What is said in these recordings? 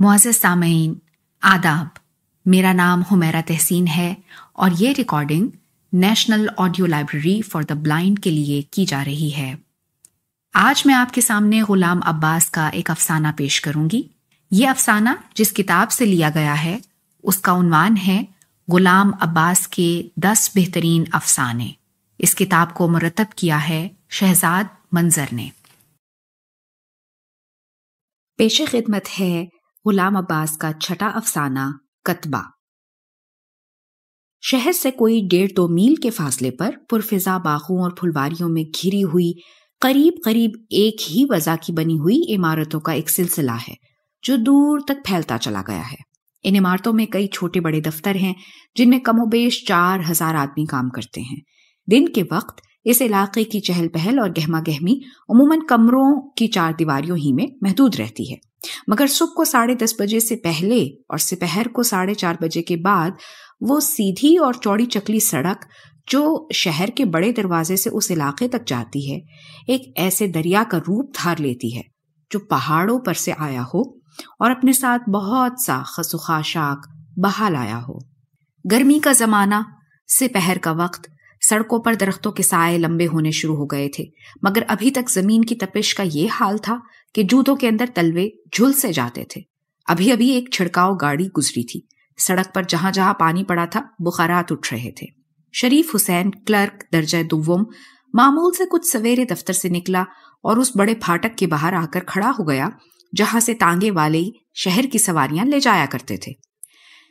मुआज़ सामीन आदाब मेरा नाम हुमेरा तहसीन है और ये recording national audio library for the blind के लिए की जा रही है आज मैं आपके सामने गुलाम अब्बास का एक अफसाना पेश करूंगी ये अफसाना जिस किताब से लिया गया है उसका उनवान है गुलाम अब्बास के दस बेहतरीन अफसाने इस किताब को मुरतब किया है शहजाद मंजर ने पेश खिदमत है गुलाम अब्बास का छठा अफसाना कतबा शहर से कोई डेढ़ दो मील के फासले पर पुरफिजा बाखों और फुलवारियों में घिरी हुई करीब करीब एक ही वजह की बनी हुई इमारतों का एक सिलसिला है जो दूर तक फैलता चला गया है इन इमारतों में कई छोटे बड़े दफ्तर हैं जिनमें कमोबेश चार हजार आदमी काम करते हैं दिन के वक्त इस इलाके की चहल पहल और गहमा गहमी अमूमन कमरों की चार दीवारियों ही में महदूद रहती है मगर सुबह को साढ़े दस बजे से पहले और सुपहर को साढ़े चार बजे के बाद वो सीधी और चौड़ी चकली सड़क जो शहर के बड़े दरवाजे से उस इलाके तक जाती है एक ऐसे दरिया का रूप धार लेती है जो पहाड़ों पर से आया हो और अपने साथ बहुत सा खसुखाशाक बहा लाया हो गर्मी का जमाना सिपहर का वक्त सड़कों पर दरख्तों के साए लंबे होने शुरू हो गए थे मगर अभी तक जमीन की तपिश का ये हाल था कि जूतों के अंदर तलवे झुल से जाते थे अभी अभी एक छिड़काव गाड़ी गुजरी थी सड़क पर जहां जहां पानी पड़ा था बुखारात उठ रहे थे शरीफ हुसैन क्लर्क दर्जा दुवम मामूल से कुछ सवेरे दफ्तर से निकला और उस बड़े फाटक के बाहर आकर खड़ा हो गया जहां से तांगे वाले शहर की सवारियां ले जाया करते थे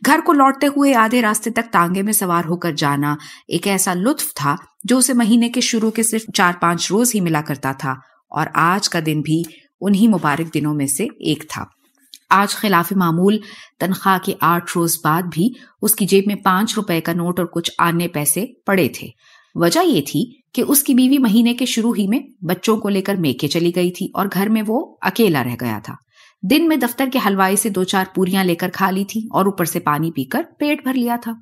घर को लौटते हुए आधे रास्ते तक तांगे में सवार होकर जाना एक ऐसा लुत्फ था जो उसे महीने के शुरू के सिर्फ चार पांच रोज ही मिला करता था और आज का दिन भी उन्हीं मुबारक दिनों में से एक था आज खिलाफ मामूल तनख्वाह के आठ रोज बाद भी उसकी जेब में पांच रुपए का नोट और कुछ आने पैसे पड़े थे वजह यह थी कि उसकी बीवी महीने के शुरू ही में बच्चों को लेकर मेके चली गई थी और घर में वो अकेला रह गया था दिन में दफ्तर के हलवाई से दो चार पूरियां लेकर खा ली थी और ऊपर से पानी पीकर पेट भर लिया था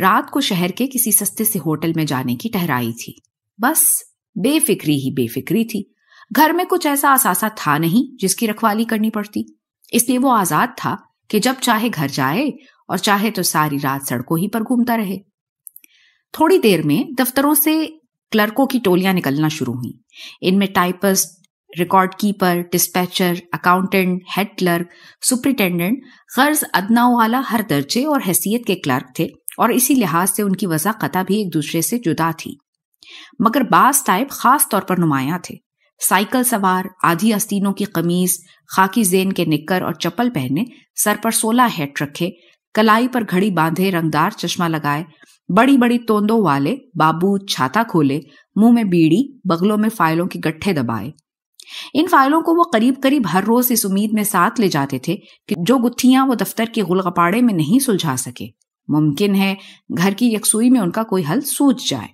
रात को शहर के किसी सस्ते से होटल में जाने की ठहराई थी बस बेफिक्री ही बेफिक्री थी घर में कुछ ऐसा असासा था नहीं जिसकी रखवाली करनी पड़ती इसलिए वो आजाद था कि जब चाहे घर जाए और चाहे तो सारी रात सड़कों ही पर घूमता रहे थोड़ी देर में दफ्तरों से क्लर्कों की टोलियां निकलना शुरू हुई इनमें typist record keeper dispatcher accountant head clerk superintendent गर्ज अदना वाला हर दर्जे और हैसियत के क्लर्क थे और इसी लिहाज से उनकी वजाकता भी एक दूसरे से जुदा थी मगर बास टाइप खास तौर पर नुमाया थे साइकिल सवार आधी आस्तीनों की कमीज खाकी जेन के निक्कर और चप्पल पहने सर पर सोलह हेट रखे कलाई पर घड़ी बांधे रंगदार चश्मा लगाए बड़ी बड़ी तोंदों वाले बाबू छाता खोले मुंह में बीड़ी बगलों में फाइलों के गट्ठे दबाए इन फाइलों को वो करीब करीब हर रोज इस उम्मीद में साथ ले जाते थे कि जो गुत्थियां वो दफ्तर के गुलगपाड़े में नहीं सुलझा सके मुमकिन है घर की यकसुई में उनका कोई हल सूझ जाए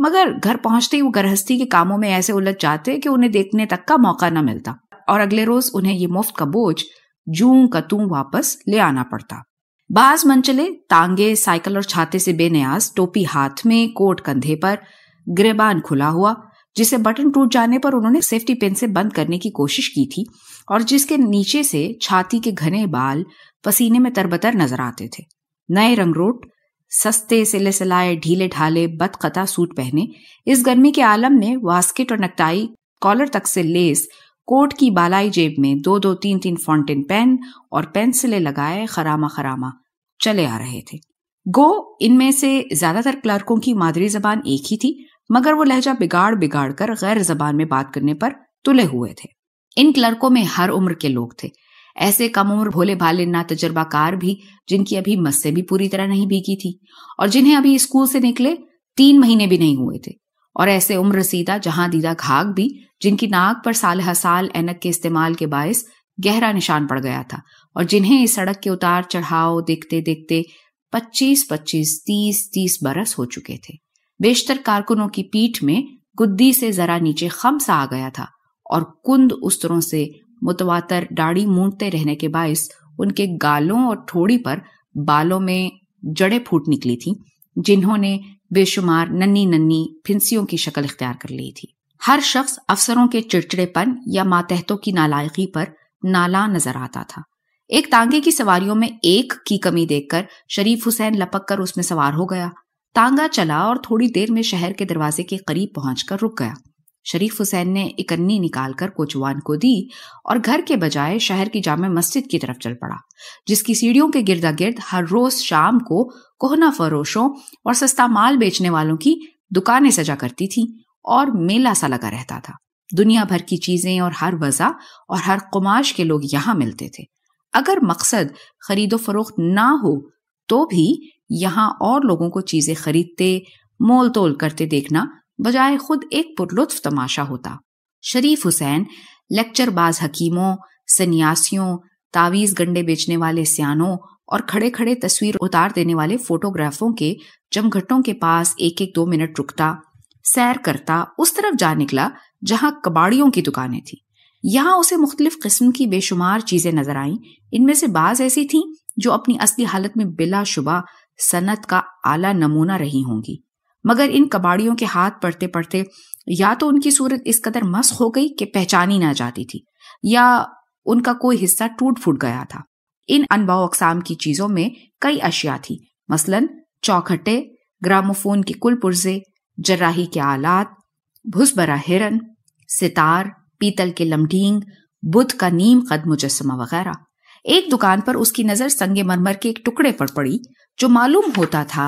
मगर घर पहुंचते ही वो गृहस्थी के कामों में ऐसे उलझ जाते कि उन्हें देखने तक का मौका न मिलता और अगले रोज उन्हें ये मुफ्त का बोझ जू का तू वापस ले आना पड़ता बाज मंचले तांगे साइकिल और छाते से बेनियाज टोपी हाथ में कोट कंधे पर गिरबान खुला हुआ जिसे बटन टूट जाने पर उन्होंने सेफ्टी पिन से बंद करने की कोशिश की थी और जिसके नीचे से छाती के घने बाल पसीने में तरबतर नजर आते थे नए रंगरोट सस्ते सिले सिलाए ढीले ढाले बदकता सूट पहने इस गर्मी के आलम में वास्केट और नकटाई कॉलर तक से लेस कोट की बालाई जेब में दो दो तीन तीन फाउंटेन पेन और पेंसिलें लगाए खरामा खरामा चले आ रहे थे गो इनमें से ज्यादातर क्लर्कों की मादरी जबान एक ही थी मगर वो लहजा बिगाड़ बिगाड़ कर गैर जबान में बात करने पर तुले हुए थे इन क्लर्कों में हर उम्र के लोग थे ऐसे कम उम्र भोले भाले ना तजर्बाकार भी जिनकी अभी मस्से भी पूरी तरह नहीं भीगी थी और जिन्हें अभी स्कूल से निकले तीन महीने भी नहीं हुए थे और ऐसे उम्र सीधा जहां दीदा घाग भी जिनकी नाक पर साल साल एनक के इस्तेमाल के बायस गहरा निशान पड़ गया था और जिन्हें इस सड़क के उतार चढ़ाव देखते देखते पच्चीस पच्चीस तीस तीस बरस हो चुके थे बेशतर कारकुनों की पीठ में गुद्दी से जरा नीचे खम सा आ गया था और कुंद उस्तरों से मुतवातर दाढ़ी मूंदते रहने के बायस उनके गालों और ठोड़ी पर बालों में जड़े फूट निकली थी जिन्होंने बेशुमार नन्नी नन्नी फिंसियों की शक्ल इख्तियार कर ली थी हर शख्स अफसरों के चिड़चिड़ेपन या मातहतों की नालायकी पर नाला नजर आता था एक तांगे की सवारियों में एक की कमी देखकर शरीफ हुसैन लपक कर उसमें सवार हो गया तांगा चला और थोड़ी देर में शहर के दरवाजे के करीब पहुंचकर रुक गया शरीफ हुसैन ने एक अन्नी निकालकर कोचवान को दी और घर के बजाय शहर की जाम मस्जिद की तरफ चल पड़ा जिसकी सीढ़ियों के गिरदा गिर्द हर रोज शाम को कोहना फरोशों और सस्ता माल बेचने वालों की दुकानें सजा करती थी और मेला सा लगा रहता था दुनिया भर की चीजें और हर वजह और हर कुमाश के लोग यहाँ मिलते थे अगर मकसद खरीदो फरोख्त ना हो तो भी यहाँ और लोगों को चीजें खरीदते मोल तोल करते देखना बजाय खुद एक पुरलुत्फ तमाशा होता शरीफ हुसैन लेक्चरबाज हकीमों सन्यासियों तावीज गंडे बेचने वाले सियानों और खड़े खड़े तस्वीर उतार देने वाले फोटोग्राफों के जमघटों के पास एक एक दो मिनट रुकता सैर करता उस तरफ जा निकला जहां कबाड़ियों की दुकानें थी यहाँ उसे मुख्तलिफ किस्म की बेशुमार चीजें नजर आईं इनमें से बाज ऐसी थीं जो अपनी असली हालत में बिला शुबा सनत का आला नमूना रही होंगी मगर इन कबाड़ियों के हाथ पड़ते पड़ते या तो उनकी सूरत इस कदर मस्क हो गई कि पहचानी ना जाती थी या उनका कोई हिस्सा टूट फूट गया था इन अनबाव अकसाम की चीजों में कई अशिया थी मसलन चौखटे ग्रामोफोन के कुल पुर्जे जर्राही के आलात भुसबरा हिरन सितार पीतल के लमढींग बुद्ध का नीम कद मुजस्मा वगैरह एक दुकान पर उसकी नजर संगे मरमर के एक टुकड़े पर पड़ी जो मालूम होता था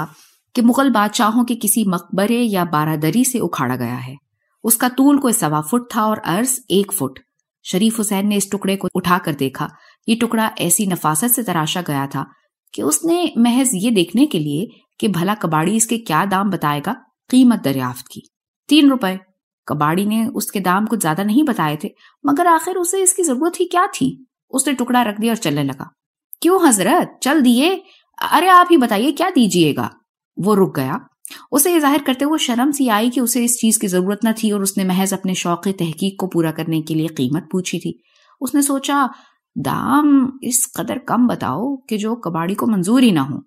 कि मुगल बादशाहों के किसी मकबरे या बारादरी से उखाड़ा गया है उसका तूल कोई सवा फुट था और अर्ज एक फुट शरीफ हुसैन ने इस टुकड़े को उठाकर देखा ये टुकड़ा ऐसी नफासत से तराशा गया था कि उसने महज ये देखने के लिए कि भला कबाड़ी इसके क्या दाम बताएगा कीमत दरियाफ्त की तीन रुपए कबाड़ी ने उसके दाम कुछ ज्यादा नहीं बताए थे मगर आखिर उसे इसकी जरूरत ही क्या थी उसने टुकड़ा रख दिया और चलने लगा क्यों हजरत चल दिए अरे आप ही बताइए क्या दीजिएगा वो रुक गया उसे ये जाहिर करते हुए शर्म सी आई कि उसे इस चीज की जरूरत न थी और उसने महज अपने शौक तहकीक को पूरा करने के लिए कीमत पूछी थी उसने सोचा दाम इस कदर कम बताओ कि जो कबाड़ी को मंजूर ही ना हो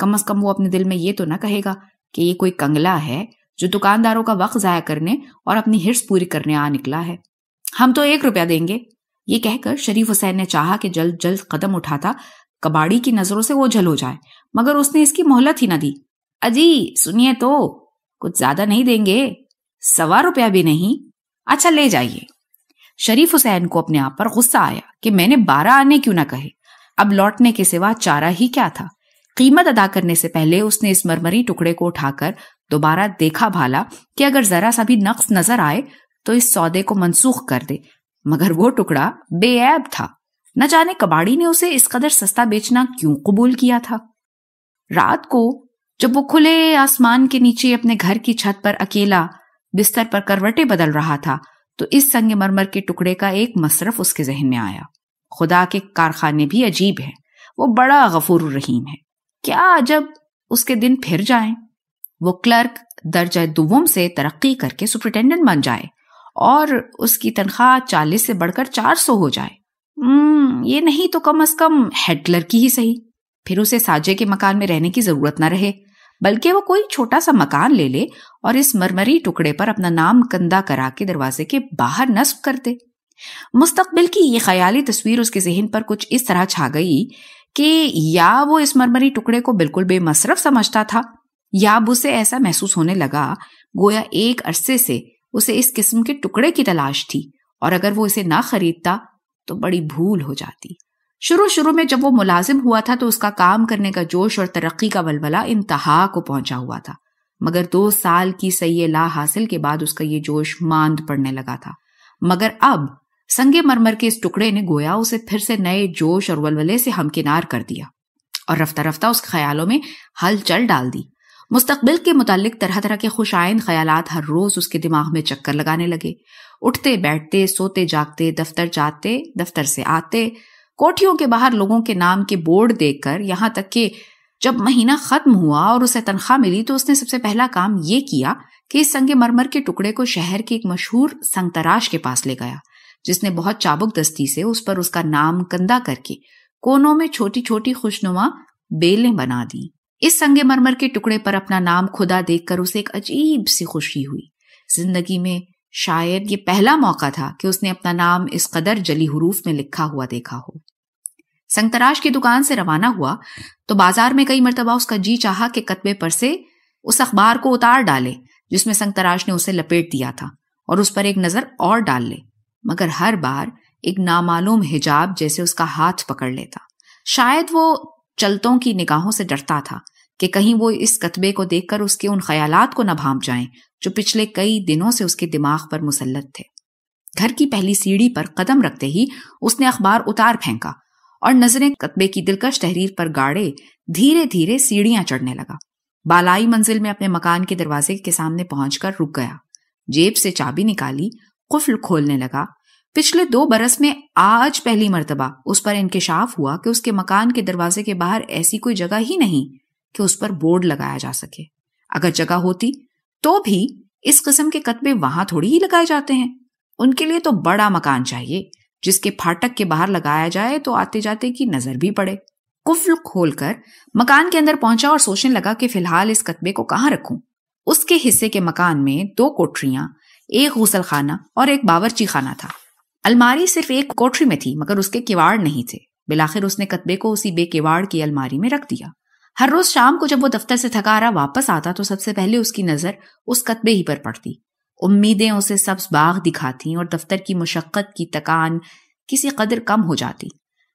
कम अज कम वो अपने दिल में ये तो ना कहेगा कि ये कोई कंगला है जो दुकानदारों का वक्त जाया करने और अपनी हिर्स पूरी करने आ निकला है हम तो एक रुपया देंगे ये कहकर शरीफ हुसैन ने चाहा कि जल्द जल्द कदम उठाता कबाड़ी की नजरों से ओझल हो जाए मगर उसने इसकी मोहलत ही ना दी अजी सुनिए तो कुछ ज्यादा नहीं देंगे सवा रुपया भी नहीं अच्छा ले जाइए शरीफ हुसैन को अपने आप पर गुस्सा आया कि मैंने बारह आने क्यों ना कहे अब लौटने के सिवा चारा ही क्या था कीमत अदा करने से पहले उसने इस मरमरी टुकड़े को उठाकर दोबारा देखा भाला कि अगर जरा सा भी नक्स नजर आए तो इस सौदे को मनसूख कर दे मगर वो टुकड़ा बेऐब था न जाने कबाड़ी ने उसे इस कदर सस्ता बेचना क्यों कबूल किया था रात को जब वो खुले आसमान के नीचे अपने घर की छत पर अकेला बिस्तर पर करवटे बदल रहा था तो इस संगमरमर के टुकड़े का एक मसरफ उसके जहन में आया खुदा के कारखाने भी अजीब हैं वो बड़ा गफूर रहीम है क्या जब उसके दिन फिर जाए वो क्लर्क दर्जा दुवम से तरक्की करके सुप्रिटेंडेंट बन जाए और उसकी तनख्वाह चालीस से बढ़कर चार सौ हो जाए हम्म, ये नहीं तो कम अज कम हेटलर की ही सही फिर उसे साजे के मकान में रहने की जरूरत ना रहे बल्कि वो कोई छोटा सा मकान ले ले और इस मरमरी टुकड़े पर अपना नाम कंधा करा के दरवाजे के बाहर नस्ब करते मुस्तकबिल की ये ख्याली तस्वीर उसके जहन पर कुछ इस तरह छा गई कि या वो इस मरमरी टुकड़े को बिल्कुल बेमसरफ समझता था या अब उसे ऐसा महसूस होने लगा गोया एक अरसे से उसे इस किस्म के टुकड़े की तलाश थी और अगर वो इसे ना खरीदता तो बड़ी भूल हो जाती शुरू शुरू में जब वो मुलाजिम हुआ था तो उसका काम करने का जोश और तरक्की का बलबला इंतहा को पहुंचा हुआ था मगर दो साल की सही ला हासिल के बाद उसका ये जोश मांद पड़ने लगा था मगर अब संगे मरमर के इस टुकड़े ने गोया उसे फिर से नए जोश और वलवले से हमकिनार कर दिया और रफ्ता रफ्ता उसके ख्यालों में हलचल डाल दी मुस्तबिल के मुतालिक तरह तरह के खुश आयन ख्याल हर रोज उसके दिमाग में चक्कर लगाने लगे उठते बैठते सोते जागते दफ्तर जाते दफ्तर से आते कोठियों के बाहर लोगों के नाम के बोर्ड देखकर यहाँ तक कि जब महीना खत्म हुआ और उसे तनख्वाह मिली तो उसने सबसे पहला काम ये किया कि इस संगे मरमर के टुकड़े को शहर के एक मशहूर संगतराश के पास ले गया जिसने बहुत चाबुक दस्ती से उस पर उसका नाम कंदा करके कोनों में छोटी छोटी खुशनुमा बेलें बना दी इस मरमर के टुकड़े पर अपना नाम खुदा देखकर उसे एक अजीब सी खुशी हुई जिंदगी में शायद ये पहला मौका था कि उसने अपना नाम इस कदर जली हरूफ में लिखा हुआ देखा हो संगतराज की दुकान से रवाना हुआ तो बाजार में कई मरतबा उसका जी चाह के कतबे पर से उस अखबार को उतार डाले जिसमें संगतराज ने उसे लपेट दिया था और उस पर एक नजर और डाल ले मगर हर बार एक नामालूम हिजाब जैसे उसका हाथ पकड़ लेता शायद वो चलतों की निगाहों से डरता था कि कहीं वो इस कतबे को देखकर उसके उन ख्यालात को न भाप जाएं जो पिछले कई दिनों से उसके दिमाग पर मुसलत थे घर की पहली सीढ़ी पर कदम रखते ही उसने अखबार उतार फेंका और नजरें कतबे की दिलकश तहरीर पर गाड़े धीरे धीरे सीढ़ियां चढ़ने लगा बालाई मंजिल में अपने मकान के दरवाजे के सामने पहुंचकर रुक गया जेब से चाबी निकाली कुफल खोलने लगा पिछले दो बरस में आज पहली मर्तबा उस पर इंकशाफ हुआ कि उसके मकान के दरवाजे के बाहर ऐसी कोई जगह ही नहीं कि उस पर बोर्ड लगाया जा सके अगर जगह होती तो भी इस किस्म के कतबे वहां थोड़ी ही लगाए जाते हैं उनके लिए तो बड़ा मकान चाहिए जिसके फाटक के बाहर लगाया जाए तो आते जाते की नजर भी पड़े कुफल खोलकर मकान के अंदर पहुंचा और सोचने लगा कि फिलहाल इस कतबे को कहाँ रखूं उसके हिस्से के मकान में दो कोठरियां एक गुसल खाना और एक बावरची खाना था अलमारी सिर्फ एक कोठरी में थी मगर उसके किवाड़ नहीं थे बिलाखिर उसने कतबे को उसी बेकिवाड़ की अलमारी में रख दिया हर रोज शाम को जब वो दफ्तर से थका रहा वापस आता तो सबसे पहले उसकी नजर उस कतबे ही पर पड़ती उम्मीदें उसे सब्ज बाग दिखाती और दफ्तर की मुशक्क़त की तकान किसी कदर कम हो जाती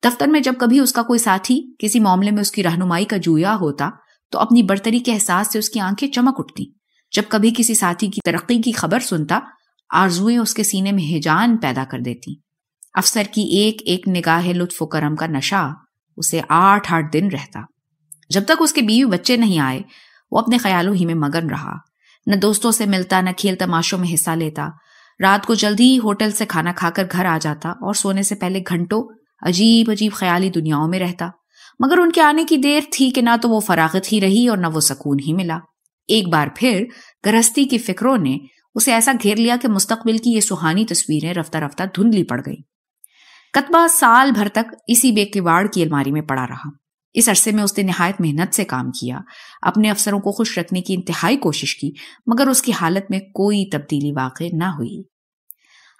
दफ्तर में जब कभी उसका कोई साथी किसी मामले में उसकी रहनुमाई का जूया होता तो अपनी बर्तरी के एहसास से उसकी आंखें चमक उठती जब कभी किसी साथी की तरक्की की खबर सुनता आरजुएं उसके सीने में हिजान पैदा कर देती अफसर की एक एक निगाह लुत्फ करम का नशा उसे आठ आठ दिन रहता जब तक उसके बीवी बच्चे नहीं आए वो अपने ख्यालों ही में मगन रहा न दोस्तों से मिलता न खेल तमाशों में हिस्सा लेता रात को जल्दी ही होटल से खाना खाकर घर आ जाता और सोने से पहले घंटों अजीब अजीब ख्याली दुनियाओं में रहता मगर उनके आने की देर थी कि ना तो वो फरागत ही रही और ना वो सुकून ही मिला एक बार फिर गृहस्थी की फिक्रों ने उसे ऐसा घेर लिया कि मुस्तकबिल की ये सुहानी तस्वीरें रफ्ता रफ्ता धुंधली पड़ गई कतबा साल भर तक इसी बेकिवाड़ की अलमारी में पड़ा रहा इस अरसे में उसने नहायत मेहनत से काम किया अपने अफसरों को खुश रखने की इंतहाई कोशिश की मगर उसकी हालत में कोई तब्दीली वाक़ ना हुई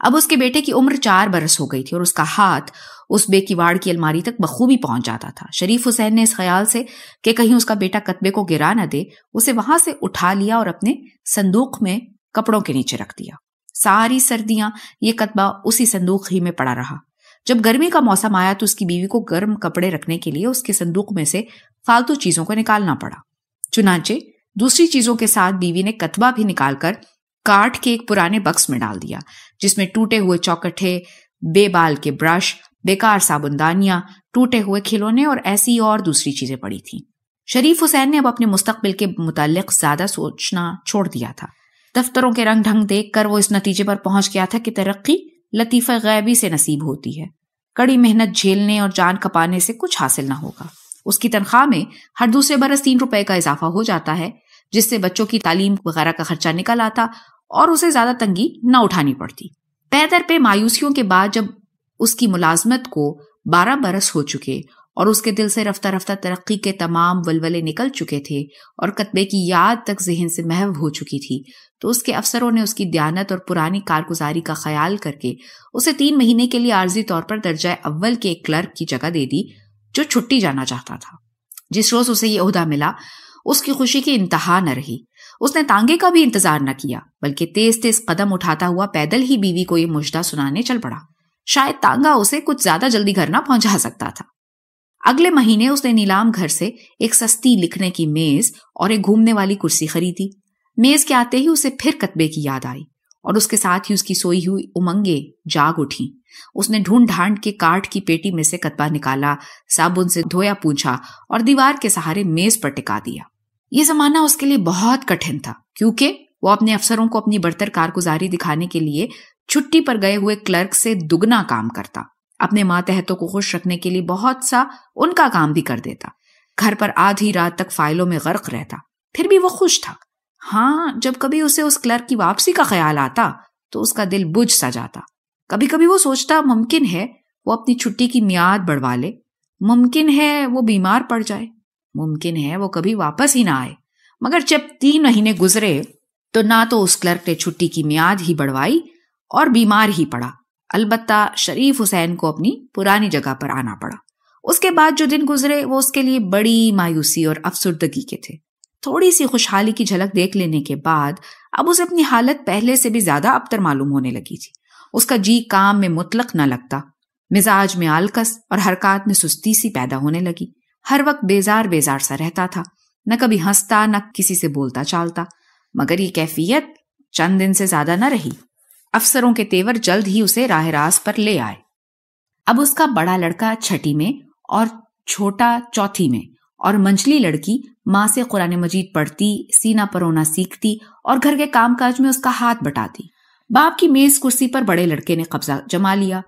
अब उसके बेटे की उम्र चार बरस हो गई थी और उसका हाथ उस बेकीवाड़ की अलमारी तक बखूबी पहुंच जाता था शरीफ हुसैन ने इस ख्याल से कि कहीं उसका बेटा कतबे को गिरा न दे उसे वहां से उठा लिया और अपने संदूक में कपड़ों के नीचे रख दिया सारी सर्दियां ये कतबा उसी संदूक ही में पड़ा रहा जब गर्मी का मौसम आया तो उसकी बीवी को गर्म कपड़े रखने के लिए उसके संदूक में से फालतू चीजों को निकालना पड़ा चुनाचे दूसरी चीजों के साथ बीवी ने कतबा भी निकालकर काठ के एक पुराने बक्स में डाल दिया जिसमें टूटे हुए चौकटे बेबाल के ब्रश बेकार साबुनदानियां टूटे हुए खिलौने और ऐसी और दूसरी चीजें पड़ी थी शरीफ हुसैन ने अब अपने मुस्तकबिल के मुतालिक ज्यादा सोचना छोड़ दिया था दफ्तरों के रंग ढंग देख कर वो इस नतीजे पर पहुंच गया था कि तरक्की लतीफा गैबी से नसीब होती है कड़ी मेहनत झेलने और जान खपाने से कुछ हासिल ना होगा उसकी तनख्वाह में हर दूसरे बरस तीन रुपए का इजाफा हो जाता है जिससे बच्चों की तालीम वगैरह का खर्चा निकल आता और उसे ज्यादा तंगी न उठानी पड़ती पैदर पे मायूसियों के बाद जब उसकी मुलाजमत को बारह बरस हो चुके और उसके दिल से रफ्ता रफ्ता तरक्की के तमाम वलवले निकल चुके थे और कतबे की याद तक जहन से महव हो चुकी थी तो उसके अफसरों ने उसकी दयानत और पुरानी कारगुजारी का ख्याल करके उसे तीन महीने के लिए आर्जी तौर पर दर्जा अव्वल के एक क्लर्क की जगह दे दी जो छुट्टी जाना चाहता था जिस रोज उसे यह उहदा मिला उसकी खुशी की इंतहा न रही उसने तांगे का भी इंतजार न किया बल्कि तेज तेज कदम उठाता हुआ पैदल ही बीवी को यह मुश्दा सुनाने चल पड़ा शायद तांगा उसे कुछ ज्यादा जल्दी घर ना पहुंचा सकता था अगले महीने उसने नीलाम घर से एक सस्ती लिखने की मेज और एक घूमने वाली कुर्सी खरीदी मेज के आते ही उसे फिर कतबे की याद आई और उसके साथ ही उसकी सोई हुई उमंगे जाग उठी उसने ढूंढ ढांड के काठ की पेटी में से कतबा निकाला साबुन से धोया पूछा और दीवार के सहारे मेज पर टिका दिया ये जमाना उसके लिए बहुत कठिन था क्योंकि वो अपने अफसरों को अपनी बढ़तर कारगुजारी दिखाने के लिए छुट्टी पर गए हुए क्लर्क से दुगना काम करता अपने मातहतों को खुश रखने के लिए बहुत सा उनका काम भी कर देता घर पर आधी रात तक फाइलों में गर्क रहता फिर भी वो खुश था हाँ जब कभी उसे उस क्लर्क की वापसी का ख्याल आता तो उसका दिल बुझ सा जाता कभी कभी वो सोचता मुमकिन है वो अपनी छुट्टी की मियाद बढ़वा ले मुमकिन है वो बीमार पड़ जाए मुमकिन है वो कभी वापस ही ना आए मगर जब तीन महीने गुजरे तो ना तो उस क्लर्क ने छुट्टी की मियाद ही बढ़वाई और बीमार ही पड़ा अलबत्ता शरीफ हुसैन को अपनी पुरानी जगह पर आना पड़ा उसके बाद जो दिन गुजरे वो उसके लिए बड़ी मायूसी और अफसुर्दगी के थे थोड़ी सी खुशहाली की झलक देख लेने के बाद अब उसे अपनी हालत पहले से भी ज्यादा अबतर मालूम होने लगी थी उसका जी काम में मुतलक न लगता मिजाज में आलकस और हरकत में सुस्ती सी पैदा होने लगी हर वक्त बेजार बेजार सा रहता था न कभी हंसता न किसी से बोलता चालता मगर ये कैफियत चंद दिन से ज्यादा न रही अफसरों के तेवर जल्द ही उसे राह रास पर ले आए अब उसका बड़ा लड़का छठी में और छोटा चौथी में और मंझली लड़की माँ से कुरान मजीद पढ़ती सीना परोना सीखती और घर के कामकाज में उसका हाथ बटाती बाप की मेज कुर्सी पर बड़े लड़के ने कब्जा जमा लिया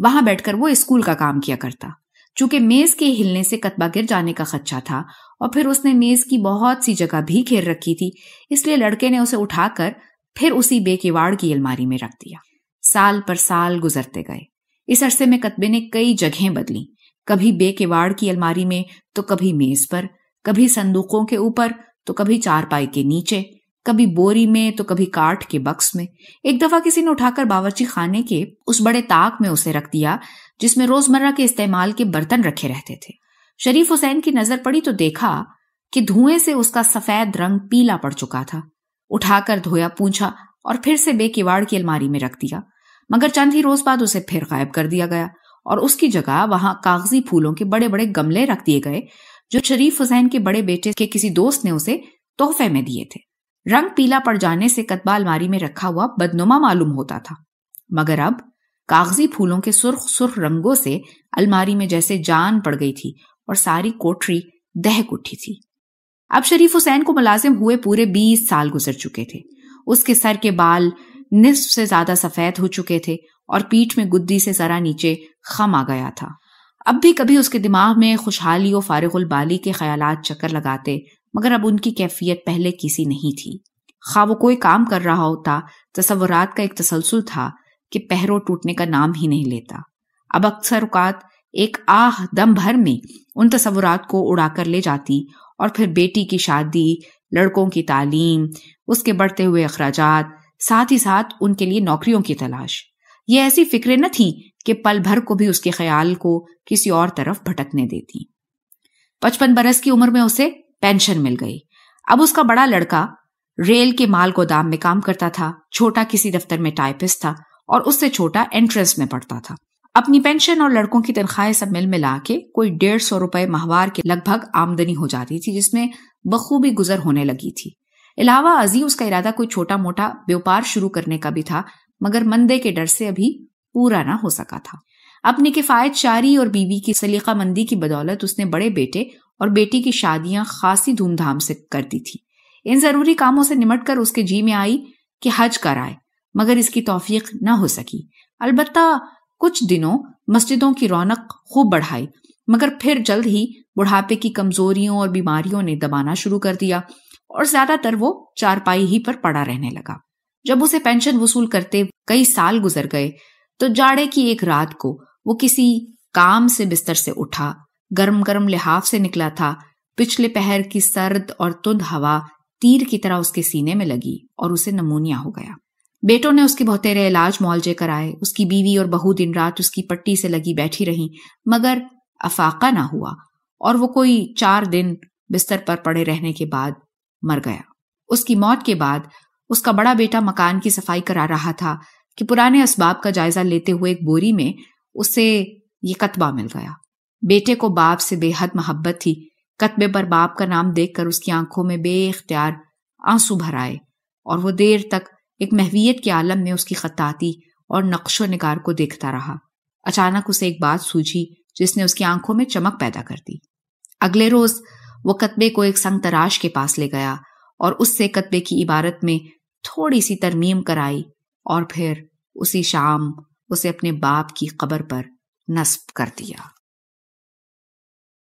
वहां बैठकर वो स्कूल का काम किया करता चूंकि मेज के हिलने से कतबा गिर जाने का खदशा था और फिर उसने मेज की बहुत सी जगह भी घेर रखी थी इसलिए लड़के ने उसे उठाकर फिर उसी बेकिवाड़ की अलमारी में रख दिया साल पर साल गुजरते गए इस अरसे में कतबे ने कई जगहें बदली कभी बेकेवाड़ की अलमारी में तो कभी मेज पर कभी संदूकों के ऊपर तो कभी चारपाई के नीचे कभी बोरी में तो कभी काठ के बक्स में एक दफा किसी ने उठाकर बावर्ची खाने के उस बड़े ताक में उसे रख दिया जिसमें रोजमर्रा के इस्तेमाल के बर्तन रखे रहते थे शरीफ हुसैन की नजर पड़ी तो देखा कि धुएं से उसका सफेद रंग पीला पड़ चुका था उठाकर धोया पूछा और फिर से बेकिवाड़ की अलमारी में रख दिया मगर चंद ही रोज बाद उसे फिर गायब कर दिया गया और उसकी जगह वहां कागजी फूलों के बड़े बड़े गमले रख दिए गए जो शरीफ हुसैन के बड़े बेटे के किसी दोस्त ने उसे तोहफे में दिए थे रंग पीला पड़ जाने से कतबा अलमारी में रखा हुआ बदनुमा मालूम होता था मगर अब कागजी फूलों के सुर्ख सुर्ख रंगों से अलमारी में जैसे जान पड़ गई थी और सारी कोठरी दहक उठी थी अब शरीफ हुसैन को मुलाजिम हुए पूरे बीस साल गुजर चुके थे उसके सर के बाल निस्फ से ज्यादा सफेद हो चुके थे और पीठ में गुद्दी से जरा नीचे खम आ गया था अब भी कभी उसके दिमाग में खुशहाली और फारगुल बाली के ख्याल चक्कर लगाते मगर अब उनकी कैफियत पहले किसी नहीं थी खा वो कोई काम कर रहा होता तस्वुरात का एक तसलसल था कि पहरों टूटने का नाम ही नहीं लेता अब अक्सर उकात एक आह दम भर में उन तस्वरत को उड़ाकर ले जाती और फिर बेटी की शादी लड़कों की तालीम उसके बढ़ते हुए अखराजात साथ ही साथ उनके लिए नौकरियों की तलाश ये ऐसी फिक्रें न थी कि पल भर को भी उसके ख्याल को किसी और तरफ भटकने देती पचपन बरस की उम्र में उसे पेंशन मिल गई अब उसका बड़ा लड़का रेल के माल गोदाम में काम करता था छोटा किसी दफ्तर में टाइपिस्ट था और उससे छोटा एंट्रेंस में पढ़ता था अपनी पेंशन और लड़कों की तनख्वाहें सब मिल मिला के कोई डेढ़ सौ रुपए माहवार के लगभग आमदनी हो जाती थी जिसमें बखूबी गुजर होने लगी थी इलावा अजी उसका इरादा कोई छोटा मोटा व्यापार शुरू करने का भी था मगर मंदे के डर से अभी पूरा ना हो सका था अपनी किफायत शारी और बीवी की सलीका मंदी की बदौलत उसने बड़े बेटे और बेटी की शादियां खासी धूमधाम से कर दी थी इन जरूरी कामों से निमट कर उसके जी में आई कि हज कर आए मगर इसकी तोफीक न हो सकी अलबत् कुछ दिनों मस्जिदों की रौनक खूब बढ़ाई मगर फिर जल्द ही बुढ़ापे की कमजोरियों और बीमारियों ने दबाना शुरू कर दिया और ज्यादातर वो चारपाई ही पर पड़ा रहने लगा जब उसे पेंशन वसूल करते कई साल गुजर गए तो जाड़े की एक रात को वो किसी काम से बिस्तर से उठा गर्म गर्म लिहाफ से निकला था पिछले पहर की सर्द और तुंद हवा तीर की तरह उसके सीने में लगी और उसे नमूनिया हो गया बेटों ने उसके बहुतेरे इलाज मुआवजे कराए उसकी बीवी और बहू दिन रात उसकी पट्टी से लगी बैठी रही मगर अफाका ना हुआ और वो कोई चार दिन बिस्तर पर पड़े रहने के बाद मर गया उसकी मौत के बाद उसका बड़ा बेटा मकान की सफाई करा रहा था कि पुराने इसबाब का जायजा लेते हुए एक बोरी में उसे ये कतबा मिल गया बेटे को बाप से बेहद मोहब्बत थी कतबे पर बाप का नाम देखकर उसकी आंखों में बेख्तियार आंसू भर आए और वो देर तक एक महवियत के आलम में उसकी खताती और नक्शो निगार को देखता रहा अचानक उसे एक बात सूझी जिसने उसकी आंखों में चमक पैदा कर दी अगले रोज वो कतबे को एक संग तराश के पास ले गया और उससे कतबे की इबारत में थोड़ी सी तरमीम कराई और फिर उसी शाम उसे अपने बाप की कब्र पर नस्ब कर दिया